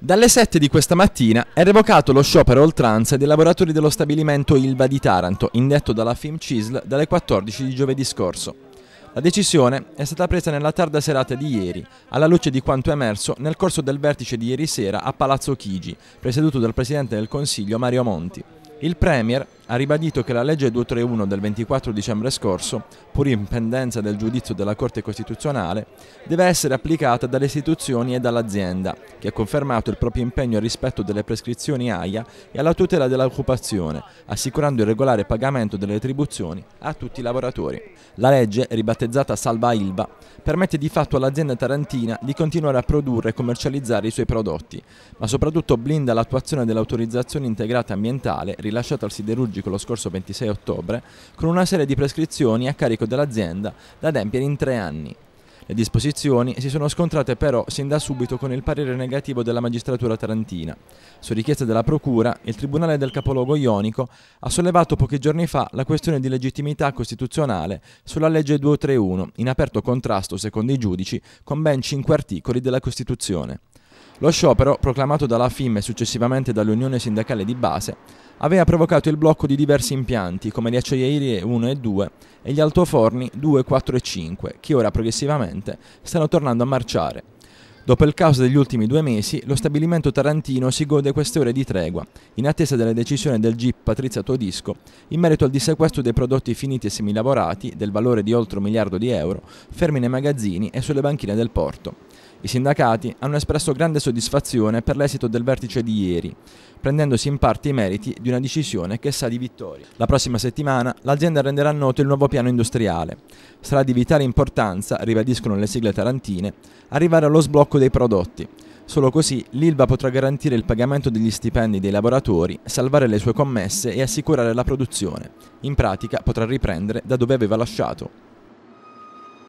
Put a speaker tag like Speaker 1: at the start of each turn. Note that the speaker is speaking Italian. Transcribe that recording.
Speaker 1: Dalle 7 di questa mattina è revocato lo sciopero oltranza dei lavoratori dello stabilimento Ilva di Taranto, indetto dalla FIM CISL dalle 14 di giovedì scorso. La decisione è stata presa nella tarda serata di ieri, alla luce di quanto emerso nel corso del vertice di ieri sera a Palazzo Chigi, presieduto dal Presidente del Consiglio Mario Monti. Il Premier ha ribadito che la legge 231 del 24 dicembre scorso, pur in pendenza del giudizio della Corte Costituzionale, deve essere applicata dalle istituzioni e dall'azienda, che ha confermato il proprio impegno al rispetto delle prescrizioni AIA e alla tutela dell'occupazione, assicurando il regolare pagamento delle retribuzioni a tutti i lavoratori. La legge, ribattezzata Salva Ilva, permette di fatto all'azienda tarantina di continuare a produrre e commercializzare i suoi prodotti, ma soprattutto blinda l'attuazione dell'autorizzazione integrata ambientale rilasciata al siderurgico chirurgico lo scorso 26 ottobre con una serie di prescrizioni a carico dell'azienda da adempiere in tre anni. Le disposizioni si sono scontrate però sin da subito con il parere negativo della magistratura tarantina. Su richiesta della Procura, il Tribunale del Capoluogo Ionico ha sollevato pochi giorni fa la questione di legittimità costituzionale sulla legge 231, in aperto contrasto, secondo i giudici, con ben cinque articoli della Costituzione. Lo sciopero, proclamato dalla FIM e successivamente dall'Unione Sindacale di Base, aveva provocato il blocco di diversi impianti come le acciaierie 1 e 2 e gli altoforni 2, 4 e 5, che ora progressivamente stanno tornando a marciare. Dopo il caos degli ultimi due mesi, lo stabilimento tarantino si gode queste ore di tregua, in attesa della decisione del GIP Patrizia Todisco in merito al dissequestro dei prodotti finiti e semilavorati, del valore di oltre un miliardo di euro, fermi nei magazzini e sulle banchine del porto. I sindacati hanno espresso grande soddisfazione per l'esito del vertice di ieri, prendendosi in parte i meriti di una decisione che sa di vittoria. La prossima settimana l'azienda renderà noto il nuovo piano industriale. Sarà di vitale importanza, ribadiscono le sigle tarantine, arrivare allo sblocco sviluppo dei prodotti. Solo così l'Ilva potrà garantire il pagamento degli stipendi dei lavoratori, salvare le sue commesse e assicurare la produzione. In pratica potrà riprendere da dove aveva lasciato.